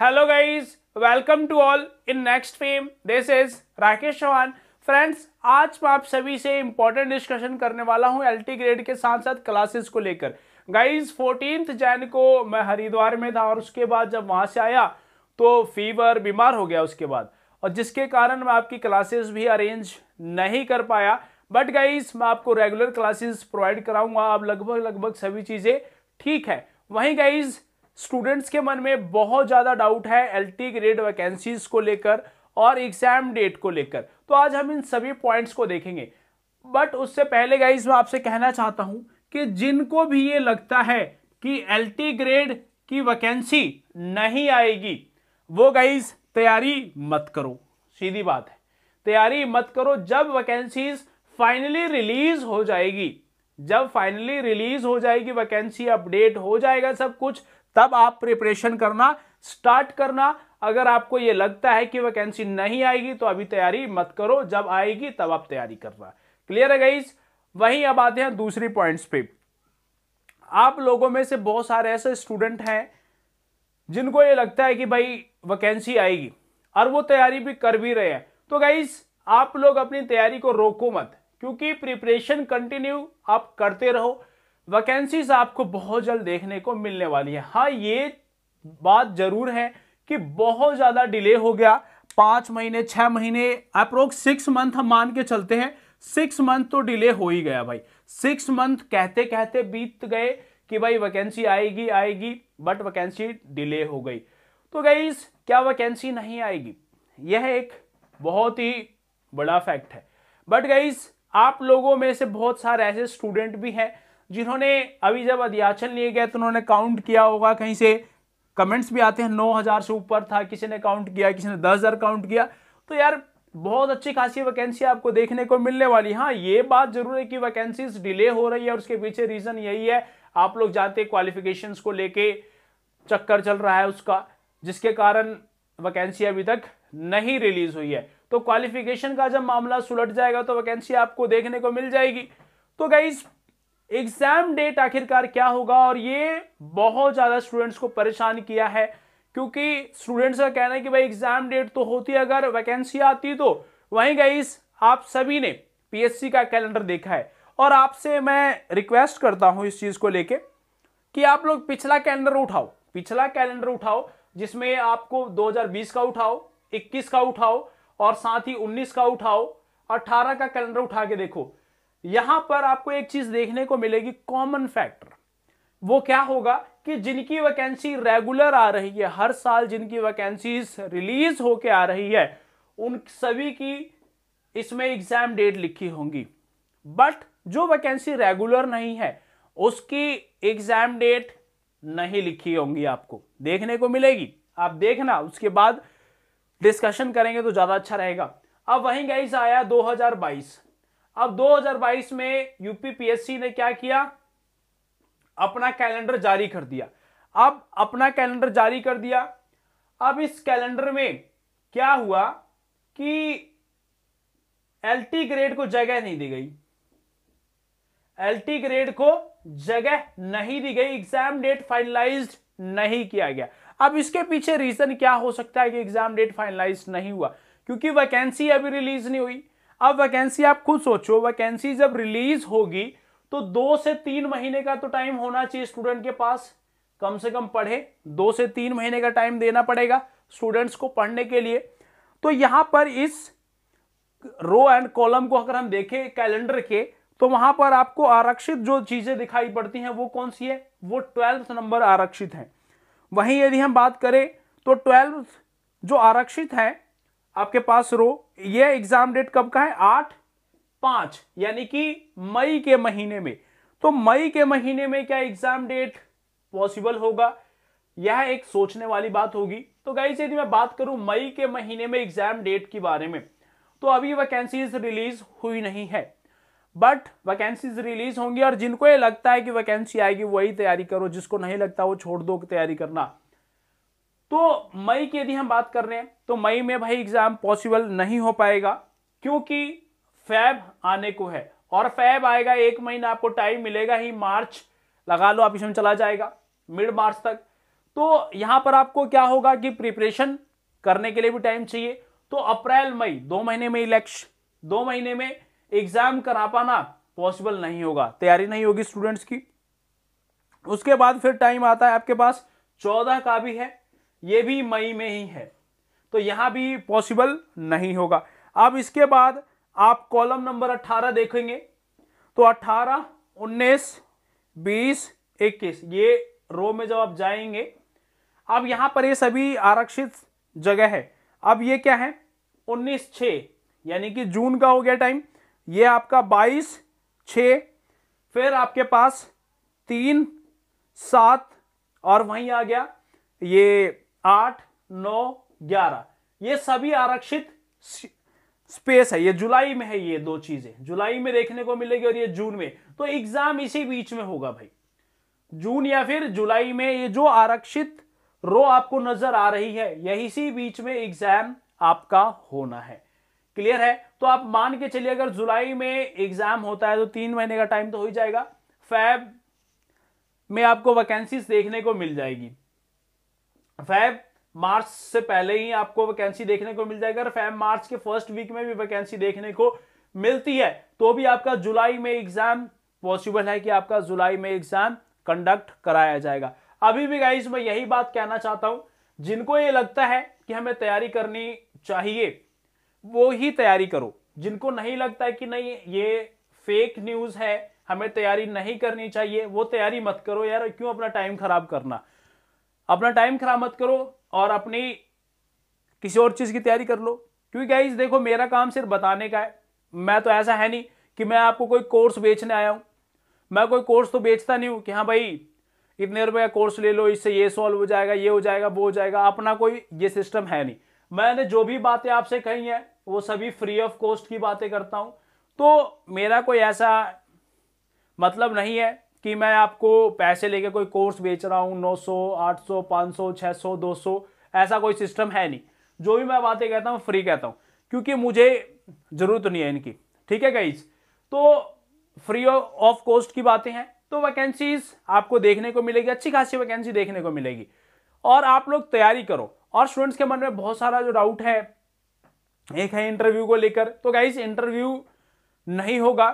hello guys welcome to all in next fame this is Rakesh Chauhan friends आज मैं आप सभी से इंपॉर्टेंट डिस्कशन करने वाला हूं एलटी ग्रेड के साथ साथ क्लासेस को लेकर गाइस फोर्टीन जैन को मैं हरिद्वार में था और उसके बाद जब वहां से आया तो फीवर बीमार हो गया उसके बाद और जिसके कारण मैं आपकी क्लासेस भी अरेंज नहीं कर पाया बट गाइज मैं आपको रेगुलर क्लासेस प्रोवाइड कराऊंगा आप लगभग लगभग सभी चीज़ें ठीक है वहीं गाइज स्टूडेंट्स के मन में बहुत ज़्यादा डाउट है एल ग्रेड वैकेंसीज को लेकर और एग्जाम डेट को लेकर तो आज हम इन सभी पॉइंट्स को देखेंगे बट उससे पहले गाइज मैं आपसे कहना चाहता हूं कि जिनको भी ये लगता है कि एल टी ग्रेड की वैकेंसी नहीं आएगी वो गाइज तैयारी मत करो सीधी बात है तैयारी मत करो जब वैकेंसीज फाइनली रिलीज हो जाएगी जब फाइनली रिलीज हो जाएगी वैकेंसी अपडेट हो जाएगा सब कुछ तब आप प्रिपरेशन करना स्टार्ट करना अगर आपको ये लगता है कि वैकेंसी नहीं आएगी तो अभी तैयारी मत करो जब आएगी तब आप तैयारी करना क्लियर है गाइज वहीं अब आते हैं दूसरी पॉइंट्स पे आप लोगों में से बहुत सारे ऐसे स्टूडेंट हैं जिनको ये लगता है कि भाई वैकेंसी आएगी और वो तैयारी भी कर भी रहे हैं तो गाइज आप लोग अपनी तैयारी को रोको मत क्योंकि प्रिपरेशन कंटिन्यू आप करते रहो वैकेंसीज आपको बहुत जल्द देखने को मिलने वाली है हाँ ये बात जरूर है कि बहुत ज़्यादा डिले हो गया पांच महीने छह महीने अप्रोक्स सिक्स मंथ हम मान के चलते हैं सिक्स मंथ तो डिले हो ही गया भाई सिक्स मंथ कहते कहते बीत गए कि भाई वैकेंसी आएगी आएगी बट वैकेंसी डिले हो गई तो गई क्या वैकेंसी नहीं आएगी यह एक बहुत ही बड़ा फैक्ट है बट गईस आप लोगों में से बहुत सारे ऐसे स्टूडेंट भी हैं जिन्होंने अभी जब अध्याचन लिए गए तो उन्होंने काउंट किया होगा कहीं से कमेंट्स भी आते हैं नौ हज़ार से ऊपर था किसी ने काउंट किया किसी ने दस हज़ार काउंट किया तो यार बहुत अच्छी खासी वैकेंसी आपको देखने को मिलने वाली हाँ ये बात जरूर है कि वैकेंसीज डिले हो रही है और उसके पीछे रीज़न यही है आप लोग जानते हैं क्वालिफिकेशन को लेके चक्कर चल रहा है उसका जिसके कारण वैकेंसी अभी तक नहीं रिलीज हुई है तो क्वालिफिकेशन का जब मामला सुलट जाएगा तो वैकेंसी आपको देखने को मिल जाएगी तो गाइज एग्जाम डेट आखिरकार क्या होगा और ये बहुत ज़्यादा स्टूडेंट्स को परेशान किया है क्योंकि स्टूडेंट्स का कहना है कि भाई एग्जाम डेट तो होती है अगर वैकेंसी आती तो वहीं गई आप सभी ने पीएससी का कैलेंडर देखा है और आपसे मैं रिक्वेस्ट करता हूं इस चीज़ को लेके कि आप लोग पिछला कैलेंडर उठाओ पिछला कैलेंडर उठाओ जिसमें आपको 2020 का उठाओ 21 का उठाओ और साथ ही 19 का उठाओ 18 का कैलेंडर उठा के देखो यहां पर आपको एक चीज देखने को मिलेगी कॉमन फैक्टर वो क्या होगा कि जिनकी वैकेंसी रेगुलर आ रही है हर साल जिनकी वैकेंसी रिलीज होके आ रही है उन सभी की इसमें एग्जाम डेट लिखी होंगी बट जो वैकेंसी रेगुलर नहीं है उसकी एग्जाम डेट नहीं लिखी होंगी आपको देखने को मिलेगी आप देखना उसके बाद डिस्कशन करेंगे तो ज्यादा अच्छा रहेगा अब वहीं गाइस आया 2022 अब 2022 में यूपीपीएससी ने क्या किया अपना कैलेंडर जारी कर दिया अब अपना कैलेंडर जारी कर दिया अब इस कैलेंडर में क्या हुआ कि एलटी ग्रेड को जगह नहीं दी गई एलटी ग्रेड को जगह नहीं दी गई एग्जाम डेट फाइनलाइज्ड नहीं किया गया अब इसके पीछे रीजन क्या हो सकता है कि एग्जाम डेट फाइनलाइज नहीं हुआ क्योंकि वैकेंसी अभी रिलीज नहीं हुई अब वैकेंसी आप खुद सोचो वैकेंसी जब रिलीज होगी तो दो से तीन महीने का तो टाइम होना चाहिए स्टूडेंट के पास कम से कम पढ़े दो से तीन महीने का टाइम देना पड़ेगा स्टूडेंट्स को पढ़ने के लिए तो यहां पर इस रो एंड कॉलम को अगर हम देखें कैलेंडर के तो वहां पर आपको आरक्षित जो चीजें दिखाई पड़ती हैं वो कौन सी है वो ट्वेल्थ नंबर आरक्षित है वहीं यदि हम बात करें तो ट्वेल्थ जो आरक्षित है आपके पास रो ये एग्जाम डेट कब का है आठ पांच यानी कि मई के महीने में तो मई के महीने में क्या एग्जाम डेट पॉसिबल होगा यह एक सोचने वाली बात होगी तो गाइस यदि मैं बात करूं मई के महीने में एग्जाम डेट के बारे में तो अभी वैकेंसीज रिलीज हुई नहीं है बट वैकेंसीज रिलीज होंगी और जिनको ये लगता है कि वैकेंसी आएगी वही तैयारी करो जिसको नहीं लगता वो छोड़ दो तैयारी करना तो मई की यदि हम बात कर रहे हैं तो मई में भाई एग्जाम पॉसिबल नहीं हो पाएगा क्योंकि फैब आने को है और फैब आएगा एक महीना आपको टाइम मिलेगा ही मार्च लगा लो आप इसमें चला जाएगा मिड मार्च तक तो यहां पर आपको क्या होगा कि प्रिपरेशन करने के लिए भी टाइम चाहिए तो अप्रैल मई दो महीने में इलेक्शन दो महीने में एग्जाम करा पाना पॉसिबल नहीं होगा तैयारी नहीं होगी स्टूडेंट्स की उसके बाद फिर टाइम आता है आपके पास चौदह का भी है ये भी मई में ही है तो यहाँ भी पॉसिबल नहीं होगा अब इसके बाद आप कॉलम नंबर 18 देखेंगे तो 18, 19, 20, 21 ये रो में जब आप जाएंगे अब यहाँ पर ये सभी आरक्षित जगह है अब ये क्या है 19 छ यानी कि जून का हो गया टाइम ये आपका 22 छः फिर आपके पास तीन सात और वहीं आ गया ये आठ नौ ग्यारह ये सभी आरक्षित स्पेस है ये जुलाई में है ये दो चीजें जुलाई में देखने को मिलेगी और ये जून में तो एग्जाम इसी बीच में होगा भाई जून या फिर जुलाई में ये जो आरक्षित रो आपको नजर आ रही है यही इसी बीच में एग्जाम आपका होना है क्लियर है तो आप मान के चलिए अगर जुलाई में एग्जाम होता है तो तीन महीने का टाइम तो हो ही जाएगा फैब में आपको वैकेंसीज देखने को मिल जाएगी फैब मार्च से पहले ही आपको वैकेंसी देखने को मिल जाएगा फैब मार्च के फर्स्ट वीक में भी वैकेंसी देखने को मिलती है तो भी आपका जुलाई में एग्जाम पॉसिबल है कि आपका जुलाई में एग्जाम कंडक्ट कराया जाएगा अभी भी गाइज मैं यही बात कहना चाहता हूं जिनको ये लगता है कि हमें तैयारी करनी चाहिए वो ही तैयारी करो जिनको नहीं लगता है कि नहीं ये फेक न्यूज है हमें तैयारी नहीं करनी चाहिए वो तैयारी मत करो यार क्यों अपना टाइम खराब करना अपना टाइम खराब मत करो और अपनी किसी और चीज़ की तैयारी कर लो क्योंकि गाइज देखो मेरा काम सिर्फ बताने का है मैं तो ऐसा है नहीं कि मैं आपको कोई कोर्स बेचने आया हूँ मैं कोई कोर्स तो बेचता नहीं हूँ कि हाँ भाई इतने रुपए का कोर्स ले लो इससे ये सॉल्व हो जाएगा ये हो जाएगा वो हो जाएगा अपना कोई ये सिस्टम है नहीं मैंने जो भी बातें आपसे कही हैं वो सभी फ्री ऑफ कॉस्ट की बातें करता हूँ तो मेरा कोई ऐसा मतलब नहीं है कि मैं आपको पैसे लेके कोई कोर्स बेच रहा हूँ 900, 800, 500, 600, 200 ऐसा कोई सिस्टम है नहीं जो भी मैं बातें कहता हूँ फ्री कहता हूँ क्योंकि मुझे ज़रूरत नहीं है इनकी ठीक है गाइज तो फ्री ऑफ कॉस्ट की बातें हैं तो वैकेंसीज आपको देखने को मिलेगी अच्छी खासी वैकेंसी देखने को मिलेगी और आप लोग तैयारी करो और स्टूडेंट्स के मन में बहुत सारा जो डाउट है एक है इंटरव्यू को लेकर तो गाइज इंटरव्यू नहीं होगा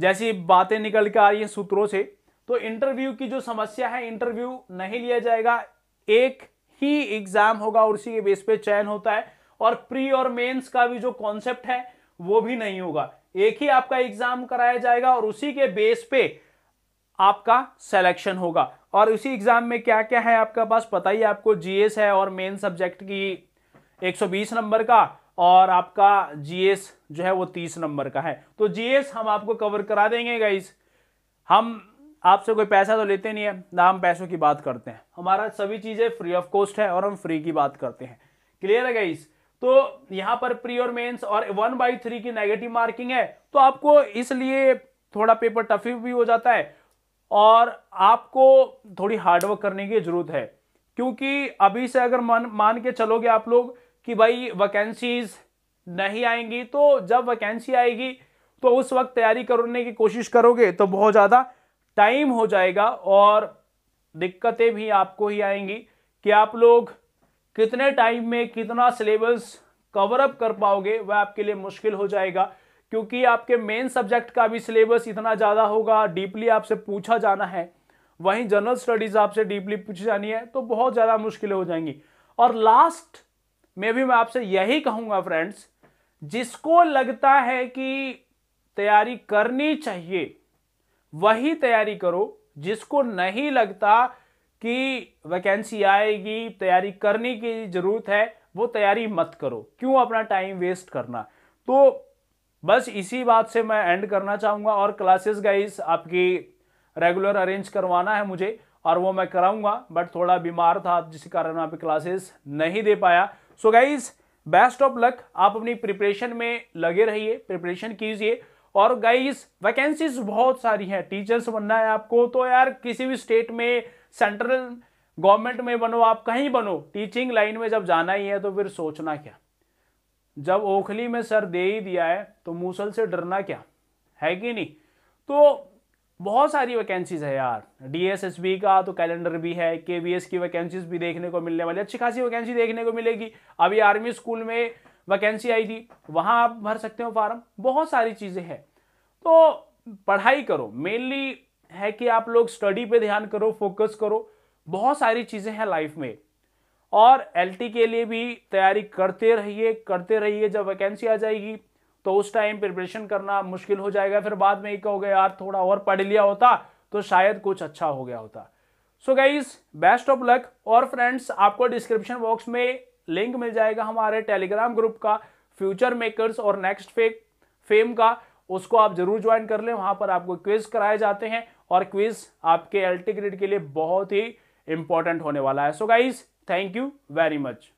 जैसी बातें निकल के आ रही हैं सूत्रों से तो इंटरव्यू की जो समस्या है इंटरव्यू नहीं लिया जाएगा एक ही एग्जाम होगा और उसी के बेस पे चयन होता है और प्री और मेंस का भी जो कॉन्सेप्ट है वो भी नहीं होगा एक ही आपका एग्जाम कराया जाएगा और उसी के बेस पे आपका सिलेक्शन होगा और उसी एग्जाम में क्या क्या है आपका पास पता ही आपको जीएस है और मेन सब्जेक्ट की 120 नंबर का और आपका जीएस जो है वो तीस नंबर का है तो जीएस हम आपको कवर करा देंगे गाइस हम आपसे कोई पैसा तो लेते नहीं है ना हम पैसों की बात करते हैं हमारा सभी चीज़ें फ्री ऑफ कॉस्ट है और हम फ्री की बात करते हैं क्लियर है गाइस तो यहाँ पर प्री और मेन्स और वन बाई थ्री की नेगेटिव मार्किंग है तो आपको इसलिए थोड़ा पेपर टफी भी हो जाता है और आपको थोड़ी हार्डवर्क करने की जरूरत है क्योंकि अभी से अगर मान मान के चलोगे आप लोग कि भाई वैकेंसीज नहीं आएंगी तो जब वैकेंसी आएगी तो उस वक्त तैयारी करने की कोशिश करोगे तो बहुत ज़्यादा टाइम हो जाएगा और दिक्कतें भी आपको ही आएंगी कि आप लोग कितने टाइम में कितना सिलेबस कवर अप कर पाओगे वह आपके लिए मुश्किल हो जाएगा क्योंकि आपके मेन सब्जेक्ट का भी सिलेबस इतना ज़्यादा होगा डीपली आपसे पूछा जाना है वहीं जनरल स्टडीज़ आपसे डीपली पूछी जानी है तो बहुत ज़्यादा मुश्किलें हो जाएंगी और लास्ट मे भी मैं आपसे यही कहूंगा फ्रेंड्स जिसको लगता है कि तैयारी करनी चाहिए वही तैयारी करो जिसको नहीं लगता कि वैकेंसी आएगी तैयारी करने की जरूरत है वो तैयारी मत करो क्यों अपना टाइम वेस्ट करना तो बस इसी बात से मैं एंड करना चाहूंगा और क्लासेस गाइस आपकी रेगुलर अरेंज करवाना है मुझे और वो मैं कराऊंगा बट थोड़ा बीमार था जिस कारण आप क्लासेस नहीं दे पाया so guys best of luck आप अपनी प्रिपरेशन में लगे रहिए प्रिपरेशन कीजिए और गाइज वैकेंसीज बहुत सारी हैं टीचर्स बनना है आपको तो यार किसी भी स्टेट में सेंट्रल गवर्नमेंट में बनो आप कहीं बनो टीचिंग लाइन में जब जाना ही है तो फिर सोचना क्या जब ओखली में सर दे ही दिया है तो मूसल से डरना क्या है कि नहीं तो बहुत सारी वैकेंसीज है यार डीएसएसबी का तो कैलेंडर भी है केबीएस की वैकेंसीज भी देखने को मिलने वाली अच्छी खासी वैकेंसी देखने को मिलेगी अभी आर्मी स्कूल में वैकेंसी आई थी वहां आप भर सकते हो फार्म बहुत सारी चीजें हैं तो पढ़ाई करो मेनली है कि आप लोग स्टडी पे ध्यान करो फोकस करो बहुत सारी चीजें हैं लाइफ में और एलटी के लिए भी तैयारी करते रहिए करते रहिए जब वैकेंसी आ जाएगी तो उस टाइम प्रिपरेशन करना मुश्किल हो जाएगा फिर बाद में ये कहोगे यार थोड़ा और पढ़ लिया होता तो शायद कुछ अच्छा हो गया होता so guys best of luck और फ्रेंड्स आपको डिस्क्रिप्शन बॉक्स में लिंक मिल जाएगा हमारे टेलीग्राम ग्रुप का फ्यूचर मेकर्स और नेक्स्ट फेक फेम का उसको आप जरूर ज्वाइन कर लें वहां पर आपको क्विज कराए जाते हैं और क्विज आपके एल्टी ग्रेड के लिए बहुत ही इंपॉर्टेंट होने वाला है so guys thank you very much